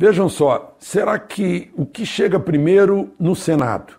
Vejam só, será que o que chega primeiro no Senado?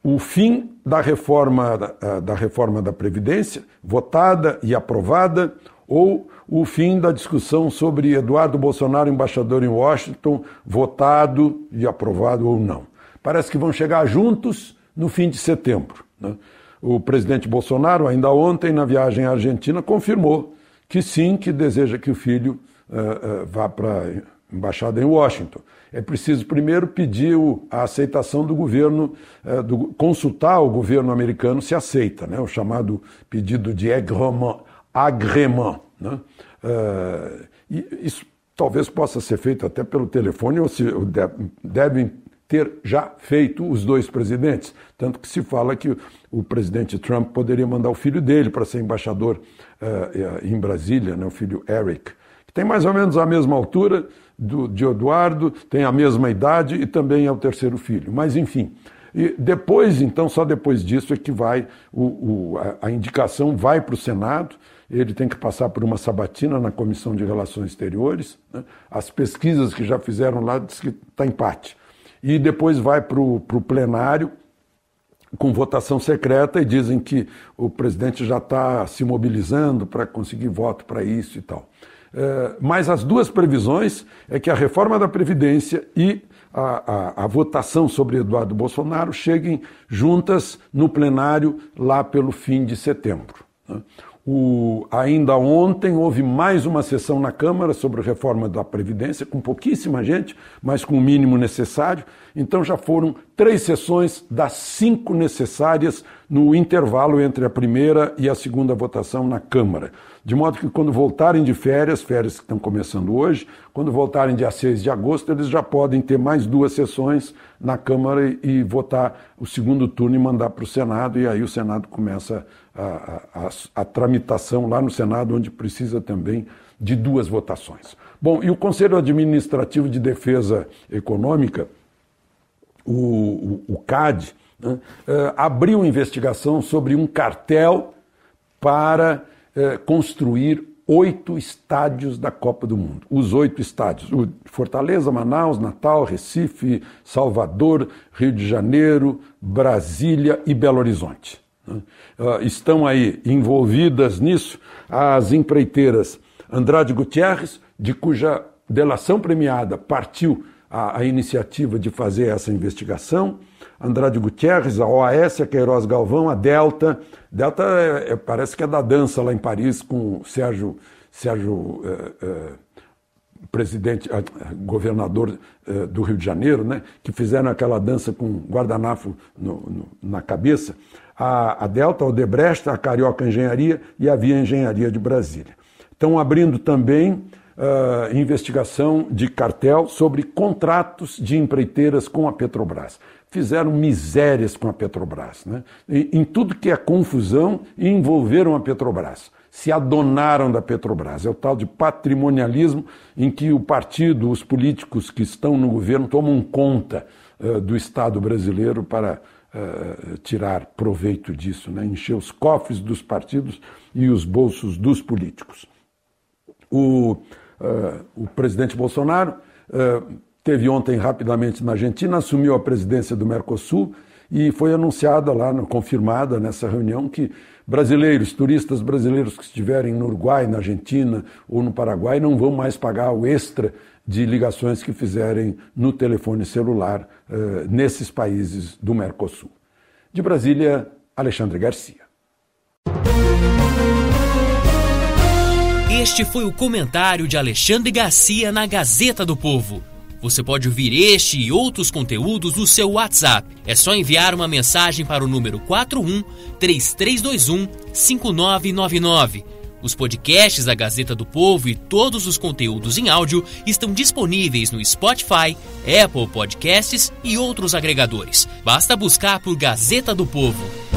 O fim da reforma ah, da, reforma da Previdência, votada e aprovada, ou o fim da discussão sobre Eduardo Bolsonaro, embaixador em Washington, votado e aprovado ou não? Parece que vão chegar juntos no fim de setembro. Né? O presidente Bolsonaro, ainda ontem, na viagem à Argentina, confirmou que sim, que deseja que o filho uh, uh, vá para embaixada em Washington. É preciso primeiro pedir a aceitação do governo, eh, consultar o governo americano se aceita, né? o chamado pedido de agreement. né? Eh, e isso talvez possa ser feito até pelo telefone, ou se devem ter já feito os dois presidentes. Tanto que se fala que o presidente Trump poderia mandar o filho dele para ser embaixador eh, em Brasília, né? o filho Eric. Tem mais ou menos a mesma altura do, de Eduardo, tem a mesma idade e também é o terceiro filho. Mas, enfim. E depois, então, só depois disso é que vai, o, o, a, indicação vai para o Senado, ele tem que passar por uma sabatina na Comissão de Relações Exteriores. Né? As pesquisas que já fizeram lá diz que está empate. E depois vai para o plenário com votação secreta e dizem que o presidente já está se mobilizando para conseguir voto para isso e tal. Eh, mas as duas previsões é que a reforma da Previdência e a, a, a, votação sobre Eduardo Bolsonaro cheguem juntas no plenário lá pelo fim de setembro. Né? O, ainda ontem houve mais uma sessão na Câmara sobre a reforma da Previdência, com pouquíssima gente, mas com o mínimo necessário. Então já foram três sessões das cinco necessárias no intervalo entre a primeira e a segunda votação na Câmara. De modo que quando voltarem de férias, férias que estão começando hoje, quando voltarem dia 6 de agosto, eles já podem ter mais duas sessões na Câmara e, e votar o segundo turno e mandar para o Senado, e aí o Senado começa a, a, a, tramitação lá no Senado, onde precisa também de duas votações. Bom, e o Conselho Administrativo de Defesa Econômica, o, o, o CAD, né, eh, abriu investigação sobre um cartel para é, construir oito estádios da Copa do Mundo. Os oito estádios: o Fortaleza, Manaus, Natal, Recife, Salvador, Rio de Janeiro, Brasília e Belo Horizonte. Né? Ah, estão aí envolvidas nisso as empreiteiras Andrade Gutierrez, de cuja delação premiada partiu a, a iniciativa de fazer essa investigação Andrade Gutierrez, a OAS, a Queiroz Galvão, a Delta. Delta é, é, parece que é da dança lá em Paris com o Sérgio, Sérgio eh, eh, presidente, ah, governador eh, do Rio de Janeiro, né, que fizeram aquela dança com guardanafo no, no, na cabeça, a, a Delta, a Odebrecht, a Carioca Engenharia e a Via Engenharia de Brasília. Estão abrindo também uh, investigação de cartel sobre contratos de empreiteiras com a Petrobras fizeram misérias com a Petrobras. Né? E, em tudo que é confusão, envolveram a Petrobras. Se adonaram da Petrobras. É o tal de patrimonialismo em que o partido, os políticos que estão no governo tomam conta uh, do Estado brasileiro para uh, tirar proveito disso, né? encher os cofres dos partidos e os bolsos dos políticos. O, uh, o presidente Bolsonaro Uh, teve ontem rapidamente na Argentina, assumiu a presidência do Mercosul e foi anunciada lá, confirmada nessa reunião, que brasileiros, turistas brasileiros que estiverem no Uruguai, na Argentina ou no Paraguai não vão mais pagar o extra de ligações que fizerem no telefone celular eh, nesses países do Mercosul. De Brasília, Alexandre Garcia. Este foi o comentário de Alexandre Garcia na Gazeta do Povo você pode ouvir este e outros conteúdos no seu WhatsApp. É só enviar uma mensagem para o número 41 3321 5999. Os podcasts da Gazeta do Povo e todos os conteúdos em áudio estão disponíveis no Spotify, Apple Podcasts e outros agregadores. Basta buscar por Gazeta do Povo.